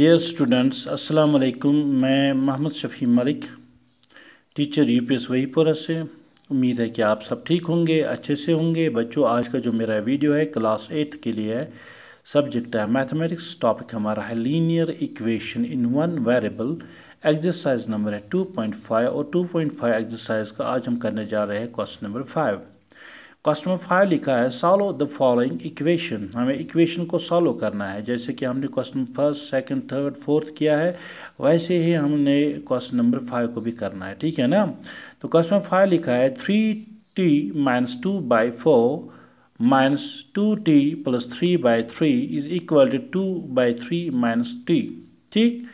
dear students अस्सलाम वालेकुम मैं Mohammad Shafi Malik teacher U P S Wahipura से उम्मीद है कि आप सब ठीक होंगे अच्छे से होंगे बच्चों आज का जो मेरा वीडियो है क्लास एट के लिए है सब्जेक्ट है मैथमेटिक्स टॉपिक हमारा है linear equation in one variable exercise number है 2.5 और 2.5 एक्सरसाइज का आज हम करने जा रहे हैं question number five customer five लिखा है सॉल्व द फॉलोइंग इक्वेशन हमें इक्वेशन को सॉल्व करना है जैसे कि हमने question first second third fourth किया है वैसे ही हमने क्वेश्चन नंबर फाइव को भी करना है ठीक है ना तो क्वेश्चन फाइव लिखा है three T minus two by four minus two T plus three by three is equal to two by three minus T ठीक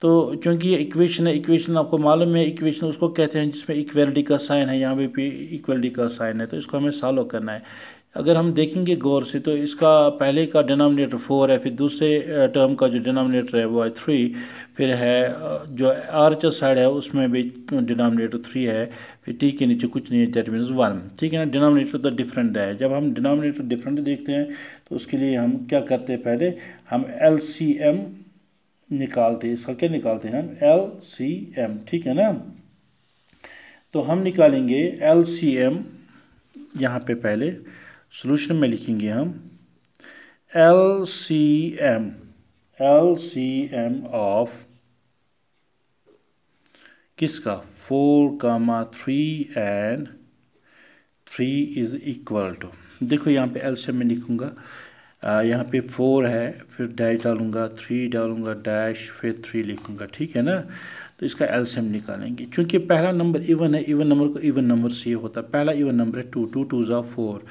तो चूँकि ये इक्वेशन है इक्वेशन आपको मालूम है इक्वेशन उसको कहते हैं जिसमें इक्वेलिटी का साइन है यहाँ पे भी इक्वेलिटी का साइन है तो इसको हमें सॉल्व करना है अगर हम देखेंगे गौर से तो इसका पहले का डिनोमिनेटर फोर है फिर दूसरे टर्म का जो डिनोमिनेटर है वो है थ्री फिर है जो आर्च साइड है उसमें भी डिनोमिनेटर थ्री है फिर टी के नीचे कुछ नहीं है दैट मीन्स वन ठीक है ना डिनोमिनेटर तो डिफरेंट है जब हम डिनोमिनेटर डिफरेंट देखते हैं तो उसके लिए हम क्या करते हैं पहले हम एल सी एम निकालते हैं इसका क्या निकालते हैं हम एल सी एम ठीक है ना तो हम निकालेंगे एल सी एम यहाँ पे पहले सोल्यूशन में लिखेंगे हम L C M L C M of किसका four comma three and three is equal to देखो यहाँ पे एल सी एम में लिखूँगा यहाँ पे फोर है फिर डैश डालूँगा थ्री डालूँगा डैश फिर थ्री लिखूँगा ठीक है ना तो इसका एलसीएम निकालेंगे क्योंकि पहला नंबर इवन है इवन नंबर को इवन नंबर से होता है पहला इवन नंबर है टू टू टू ज़ा फोर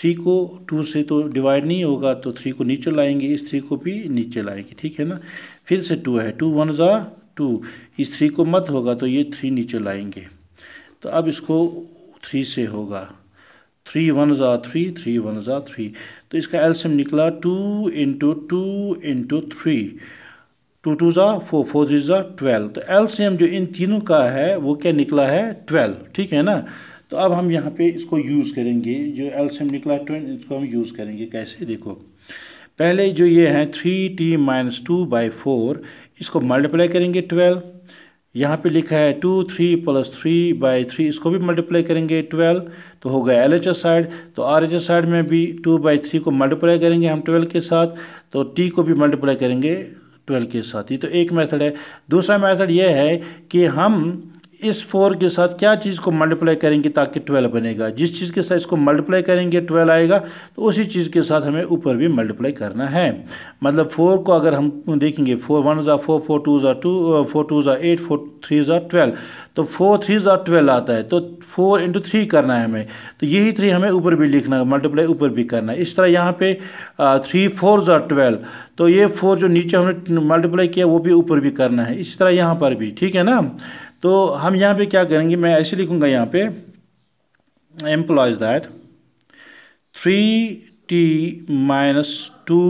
थ्री को टू से तो डिवाइड नहीं होगा तो थ्री को नीचे लाएंगे इस थ्री को भी नीचे लाएंगे ठीक है ना फिर से टू है टू वन ज़ा टू इस थ्री को मत होगा तो ये थ्री नीचे लाएंगे तो अब इसको थ्री से होगा थ्री वन ज़ा थ्री थ्री वन ज़ा थ्री तो इसका एल्सियम निकला two into two into three two two ज़ा फोर फोर थ्री ज़ा ट्वेल्व तो एल्सियम जो इन तीनों का है वो क्या निकला है ट्वेल्व ठीक है ना तो अब हम यहाँ पे इसको यूज़ करेंगे जो एल्सियम निकला ट्वेल्व इसको हम यूज़ करेंगे कैसे देखो पहले जो ये है three T minus two by four इसको मल्टीप्लाई करेंगे ट्वेल्व यहाँ पे लिखा है two three plus three by three इसको भी मल्टीप्लाई करेंगे ट्वेल्व तो हो गया एल एच एस साइड तो आर एच एस साइड में भी टू बाई थ्री को मल्टीप्लाई करेंगे हम ट्वेल्व के साथ तो टी को भी मल्टीप्लाई करेंगे ट्वेल्व के साथ ये तो एक मेथड है दूसरा मेथड ये है कि हम इस फोर के साथ क्या चीज़ को मल्टीप्लाई करेंगे ताकि ट्वेल्व बनेगा जिस चीज़ के साथ इसको मल्टीप्लाई करेंगे ट्वेल्व आएगा तो उसी चीज़ के साथ हमें ऊपर भी मल्टीप्लाई करना है मतलब फोर को अगर हम देखेंगे फोर वन ज़ा फोर फोर टू ज़ा टू फोर टू ज़ा एट फोर थ्री ज़ा ट्वेल्व तो फोर थ्री ज़ा ट्वेल्व आता है तो फोर इंटू थ्री करना है हमें तो यही थ्री हमें ऊपर भी लिखना है मल्टीप्लाई ऊपर भी करना है इस तरह यहाँ पे थ्री फोर ज़ा ट्वेल्व तो ये फोर जो नीचे हमने मल्टीप्लाई किया वो भी ऊपर भी करना है इस तरह यहाँ पर भी ठीक है ना तो हम यहाँ पे क्या करेंगे मैं ऐसे लिखूँगा यहाँ पे implies that three T minus two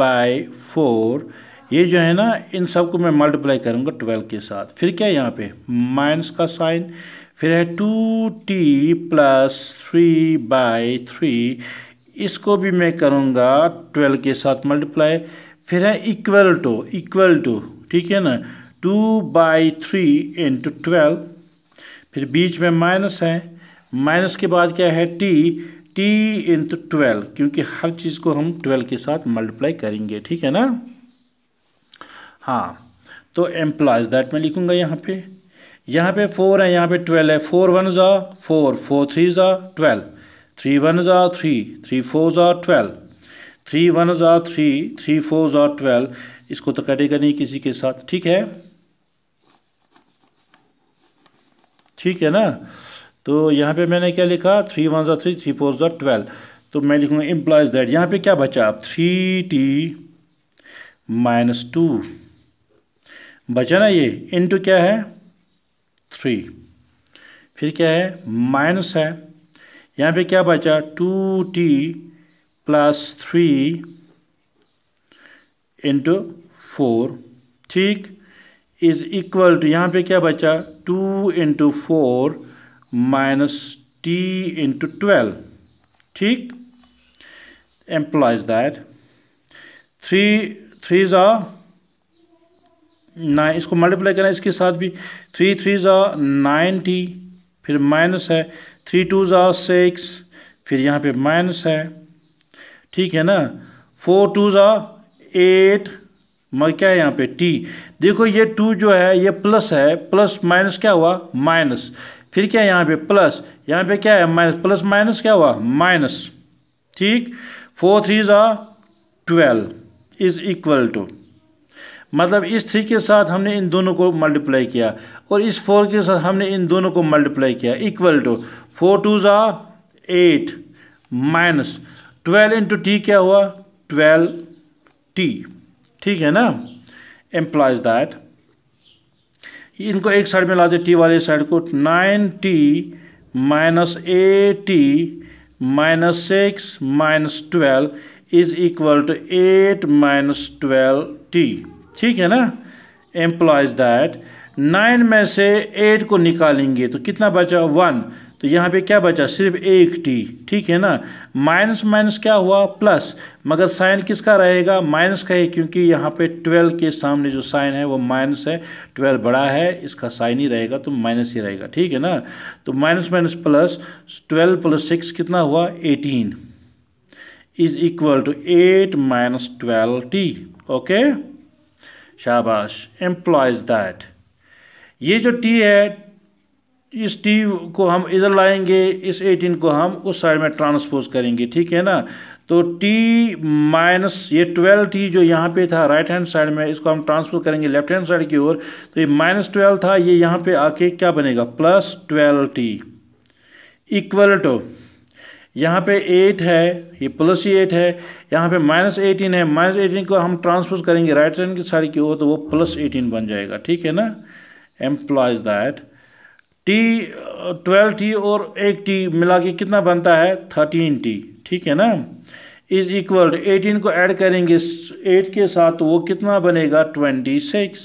by four ये जो है ना इन सबको मैं मल्टीप्लाई करूँगा ट्वेल्व के साथ फिर क्या है यहाँ पे माइनस का साइन फिर है two T plus three by three इसको भी मैं करूँगा ट्वेल्व के साथ मल्टीप्लाई फिर है इक्वल टू इक्वल टू ठीक है ना two by three into twelve फिर बीच में माइनस है माइनस के बाद क्या है टी टी इंटू ट्वेल्व क्योंकि हर चीज़ को हम ट्वेल्व के साथ मल्टीप्लाई करेंगे ठीक है ना हाँ तो एम्प्लॉयज़ दैट मैं लिखूँगा यहाँ पे यहाँ पे फोर है यहाँ पे ट्वेल्व है फोर वन ज़ा फोर फोर थ्री ज़ा ट्वेल्व थ्री वन ज़ा थ्री थ्री फोर ज़ा ट्वेल्व थ्री वन ज़ा थ्री थ्री फोर ज़ा ट्वेल्व इसको तो कटेगा नहीं किसी के साथ ठीक है ठीक है ना तो यहाँ पे मैंने क्या लिखा थ्री वन ज़ा थ्री थ्री फोर ज़ा ट्वेल्व तो मैं लिखूँगा इम्प्लाइज दैट यहाँ पे क्या बचा आप थ्री टी माइनस टू बचा ना ये इनटू क्या है थ्री फिर क्या है माइनस है यहाँ पे क्या बचा two T plus three into four ठीक इज़ इक्वल टू यहाँ पे क्या बचा two into four minus T into twelve ठीक एम्प्लॉयज दैट थ्री थ्री ज़ा नाइन इसको मल्टीप्लाई करें इसके साथ भी थ्री थ्री ज़ा नाइन्टी फिर माइनस है थ्री टू ज़ा सिक्स फिर यहाँ पे माइनस है ठीक है ना फोर टू ज़ा एट मैं क्या है यहाँ पे टी देखो ये टू जो है ये प्लस है प्लस माइनस क्या हुआ माइनस फिर क्या है यहाँ पे प्लस यहाँ पे क्या है माइनस प्लस माइनस क्या हुआ माइनस ठीक फोर थ्री ज़ा ट्वेल्व इज इक्वल टू मतलब इस थ्री के साथ हमने इन दोनों को मल्टीप्लाई किया और इस फोर के साथ हमने इन दोनों को मल्टीप्लाई किया इक्वल टू फोर टू जो eight minus twelve into T क्या हुआ ट्वेल्व टी ठीक है ना एम्प्लाइज दैट इनको एक साइड में ला दे टी वाले साइड को nine T minus A T minus six minus twelve is equal to eight minus twelve T ठीक है ना एम्प्लाइज दैट नाइन में से एट को निकालेंगे तो कितना बचा वन तो यहाँ पे क्या बचा सिर्फ एक टी ठीक है ना माइनस माइनस क्या हुआ प्लस मगर साइन किसका रहेगा माइनस का ही क्योंकि यहाँ पे ट्वेल्व के सामने जो साइन है वो माइनस है ट्वेल्व बड़ा है इसका साइन ही रहेगा तो माइनस ही रहेगा ठीक है ना तो minus minus plus twelve plus six कितना हुआ eighteen is equal to eight minus twelve t okay शाबाश एम्प्लॉयज दैट ये जो टी है इस टी को हम इधर लाएंगे इस एटीन को हम उस साइड में ट्रांसपोज करेंगे ठीक है ना तो टी माइनस ये ट्वेल्व टी जो यहाँ पे था राइट हैंड साइड में इसको हम ट्रांसपोज करेंगे लेफ्ट हैंड साइड की ओर तो ये माइनस ट्वेल्व था ये यहाँ पे आके क्या बनेगा plus twelve t equal to यहाँ पे एट है ये प्लस ही एट है यहाँ पे माइनस एटीन है माइनस एटीन को हम ट्रांसपोज करेंगे राइट हैंड साइड की ओर तो वो प्लस एटीन बन जाएगा ठीक है ना implies that t twelve t और एक टी मिला के कितना बनता है थर्टीन टी ठीक है ना इज इक्वल एटीन को ऐड करेंगे एट के साथ वो कितना बनेगा ट्वेंटी सिक्स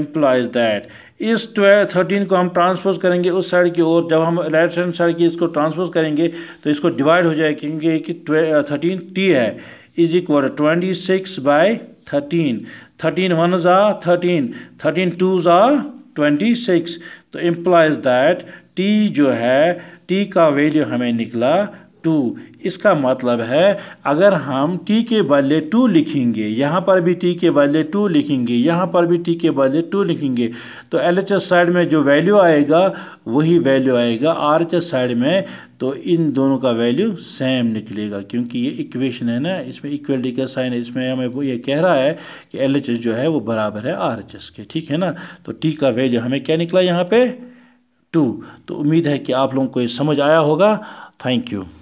एम्प्लाइज दैट इस ट्वेल्व थर्टीन को हम ट्रांसपोज करेंगे उस साइड की ओर जब हम लेफ्ट हैंड साइड की इसको ट्रांसपोज करेंगे तो इसको डिवाइड हो जाएगा क्योंकि थर्टीन टी है is equal twenty six by thirteen thirteen one ज़ा थर्टीन थर्टीन टू ज़ा ट्वेंटी सिक्स तो इम्प्लाइज दैट टी जो है टी का वैल्यू हमें निकला टू इसका मतलब है अगर हम टी के बदले टू लिखेंगे यहाँ पर भी टी के बदले टू लिखेंगे यहाँ पर भी टी के बदले टू लिखेंगे तो एल एच एस साइड में जो वैल्यू आएगा वही वैल्यू आएगा आर एच एस साइड में तो इन दोनों का वैल्यू सेम निकलेगा क्योंकि ये इक्वेशन है ना इसमें इक्वलिटी का साइन है इसमें हमें ये कह रहा है कि एल एच एस जो है वो बराबर है आर एच एस के ठीक है ना तो टी का वैल्यू हमें क्या निकला यहाँ पर टू तो उम्मीद है कि आप लोगों को ये समझ आया होगा थैंक यू